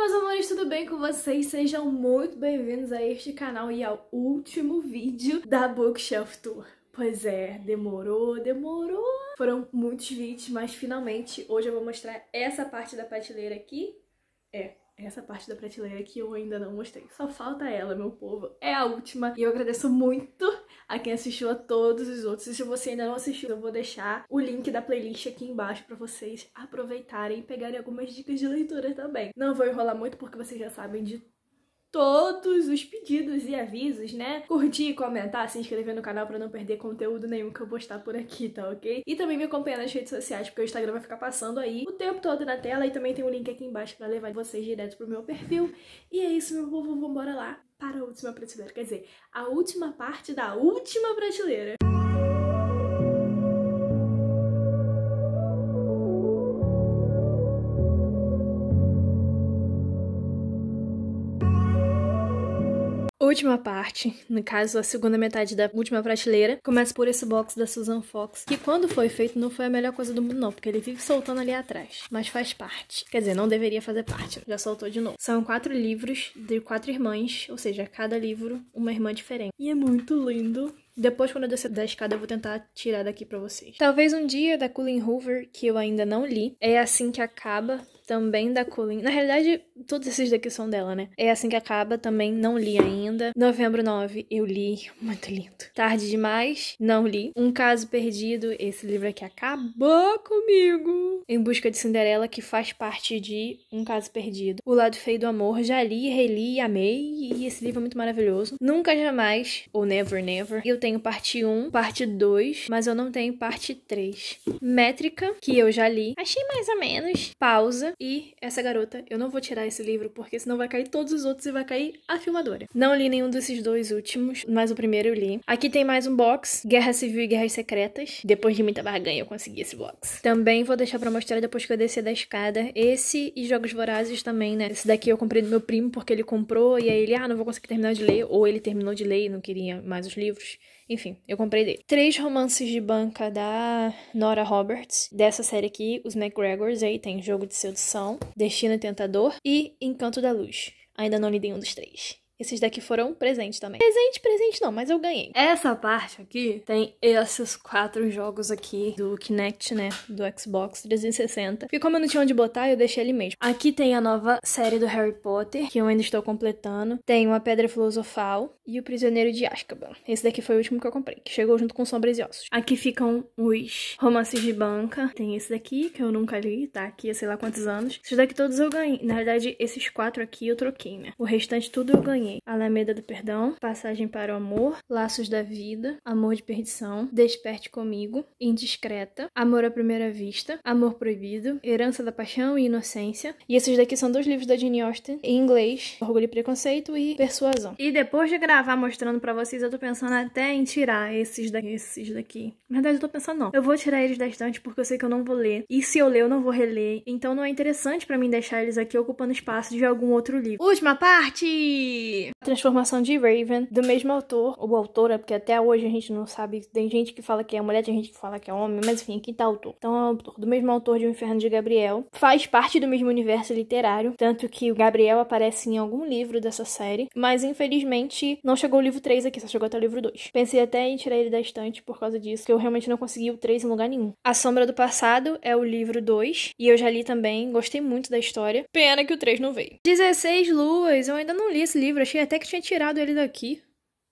Olá, meus amores, tudo bem com vocês? Sejam muito bem-vindos a este canal e ao último vídeo da Bookshelf Tour. Pois é, demorou, demorou. Foram muitos vídeos, mas finalmente hoje eu vou mostrar essa parte da prateleira aqui. É, essa parte da prateleira que eu ainda não mostrei. Só falta ela, meu povo. É a última. E eu agradeço muito a quem assistiu a todos os outros. E se você ainda não assistiu, eu vou deixar o link da playlist aqui embaixo para vocês aproveitarem e pegarem algumas dicas de leitura também. Não vou enrolar muito porque vocês já sabem de todos os pedidos e avisos, né? Curtir, comentar, se inscrever no canal para não perder conteúdo nenhum que eu postar por aqui, tá ok? E também me acompanhar nas redes sociais, porque o Instagram vai ficar passando aí o tempo todo na tela e também tem um link aqui embaixo para levar vocês direto pro meu perfil. E é isso, meu povo, vambora lá para a última prateleira, quer dizer, a última parte da última prateleira. última parte, no caso a segunda metade da última prateleira, começa por esse box da Susan Fox, que quando foi feito não foi a melhor coisa do mundo não, porque ele vive soltando ali atrás, mas faz parte. Quer dizer, não deveria fazer parte, já soltou de novo. São quatro livros de quatro irmãs, ou seja, cada livro uma irmã diferente. E é muito lindo. Depois, quando eu descer da escada, eu vou tentar tirar daqui para vocês. Talvez um dia da Cullen Hoover, que eu ainda não li. É assim que acaba também da Colleen. Na realidade, todos esses daqui são dela, né? É assim que acaba, também não li ainda. Novembro 9, eu li, muito lindo. Tarde demais, não li. Um caso perdido, esse livro aqui acabou comigo. Em busca de Cinderela, que faz parte de Um Caso Perdido. O lado feio do amor, já li, reli, amei, e esse livro é muito maravilhoso. Nunca jamais, ou Never Never. Eu tenho parte 1, parte 2, mas eu não tenho parte 3. Métrica, que eu já li. Achei mais ou menos. Pausa, e essa garota, eu não vou tirar esse livro porque senão vai cair todos os outros e vai cair a filmadora. Não li nenhum desses dois últimos, mas o primeiro eu li. Aqui tem mais um box, Guerra Civil e Guerras Secretas. Depois de muita barganha eu consegui esse box. Também vou deixar para mostrar depois que eu descer da escada. Esse e Jogos Vorazes também, né? Esse daqui eu comprei do meu primo porque ele comprou e aí ele, ah, não vou conseguir terminar de ler, ou ele terminou de ler e não queria mais os livros. Enfim, eu comprei dele. Três romances de banca da Nora Roberts, dessa série aqui, os McGregors, aí tem Jogo de Seus Tentação, Destino Tentador e Encanto da Luz. Ainda não li nenhum dos três. Esses daqui foram presente também. Presente, presente não, mas eu ganhei. Essa parte aqui tem esses quatro jogos aqui do Kinect, né? Do Xbox 360. E como eu não tinha onde botar, eu deixei ali mesmo. Aqui tem a nova série do Harry Potter, que eu ainda estou completando. Tem uma Pedra Filosofal e o Prisioneiro de Azkaban. Esse daqui foi o último que eu comprei, que chegou junto com Sombras e Ossos. Aqui ficam os romances de banca. Tem esse daqui, que eu nunca li, tá aqui há sei lá quantos anos. Esses daqui todos eu ganhei. Na verdade, esses quatro aqui eu troquei, né? O restante tudo eu ganhei. Alameda do Perdão, Passagem para o Amor, Laços da Vida, Amor de Perdição, Desperte Comigo, Indiscreta, Amor à Primeira Vista, Amor Proibido, Herança da Paixão e Inocência. E esses daqui são dois livros da Jane Austen em inglês, Orgulho e Preconceito e Persuasão. E depois de gravar mostrando para vocês, eu tô pensando até em tirar esses daqui, esses daqui. Na verdade, eu tô pensando não. Eu vou tirar eles da estante porque eu sei que eu não vou ler. E se eu ler, eu não vou reler. Então não é interessante para mim deixar eles aqui ocupando espaço de algum outro livro. Última parte! a transformação de Raven, do mesmo autor, ou autora, porque até hoje a gente não sabe. Tem gente que fala que é mulher, tem gente que fala que é homem, mas enfim, aqui tá autor. Então é autor, do mesmo autor de O Inferno de Gabriel. Faz parte do mesmo universo literário, tanto que o Gabriel aparece em algum livro dessa série, mas infelizmente não chegou o livro 3 aqui, só chegou até o livro 2. Pensei até em tirar ele da estante por causa disso, que eu realmente não consegui o 3 em lugar nenhum. A Sombra do Passado é o livro 2, e eu já li também, gostei muito da história. Pena que o 3 não veio. 16 Luas, eu ainda não li esse livro, achei até que tinha tirado ele daqui.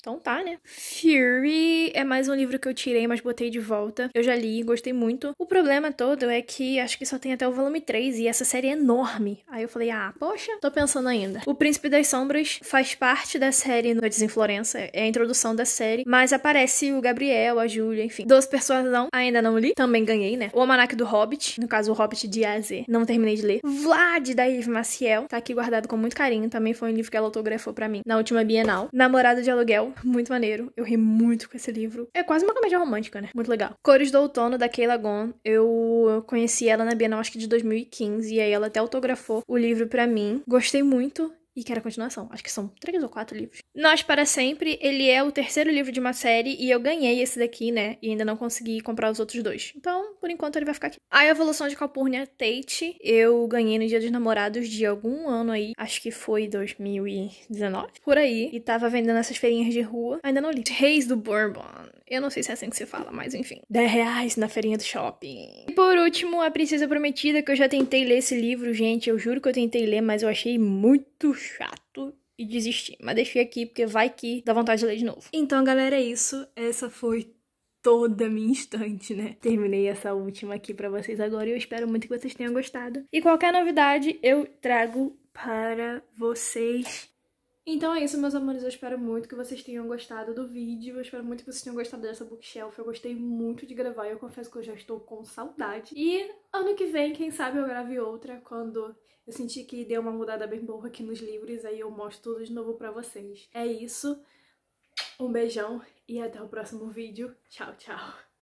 Então tá, né? Fury é mais um livro que eu tirei, mas botei de volta. Eu já li, gostei muito. O problema todo é que acho que só tem até o volume 3 e essa série é enorme. Aí eu falei, ah, poxa, tô pensando ainda. O Príncipe das Sombras faz parte da série Noites em Florença, é a introdução da série, mas aparece o Gabriel, a Júlia, enfim. Doce Persuasão, ainda não li, também ganhei, né? O Almanac do Hobbit, no caso o Hobbit de AZ, não terminei de ler. Vlad, da Yves Maciel, tá aqui guardado com muito carinho, também foi um livro que ela autografou para mim na última Bienal. Namorado de Aluguel, muito maneiro. Eu ri muito com esse livro. É quase uma comédia romântica, né? Muito legal. Cores do Outono, da Kayla Gon. Eu, eu conheci ela na Bienal, acho que de 2015. E aí ela até autografou o livro para mim. Gostei muito e que era a continuação. Acho que são três ou quatro livros. Nós para Sempre, ele é o terceiro livro de uma série e eu ganhei esse daqui, né? E ainda não consegui comprar os outros dois. Então, por enquanto, ele vai ficar aqui. A Evolução de Calpurnia Tate, eu ganhei no Dia dos Namorados de algum ano aí. Acho que foi 2019, por aí. E tava vendendo essas feirinhas de rua. Ainda não li. Reis do Bourbon. Eu não sei se é assim que se fala, mas enfim. 10 reais na feirinha do shopping. E por último, A Princesa Prometida, que eu já tentei ler esse livro, gente. Eu juro que eu tentei ler, mas eu achei muito chato e desisti. Mas deixei aqui, porque vai que dá vontade de ler de novo. Então, galera, é isso. Essa foi toda a minha estante, né? Terminei essa última aqui para vocês agora e eu espero muito que vocês tenham gostado. E qualquer novidade eu trago para vocês então é isso, meus amores. Eu espero muito que vocês tenham gostado do vídeo. Eu espero muito que vocês tenham gostado dessa bookshelf. Eu gostei muito de gravar e eu confesso que eu já estou com saudade. E ano que vem, quem sabe eu grave outra quando eu sentir que deu uma mudada bem boa aqui nos livros. Aí eu mostro tudo de novo pra vocês. É isso. Um beijão e até o próximo vídeo. Tchau, tchau.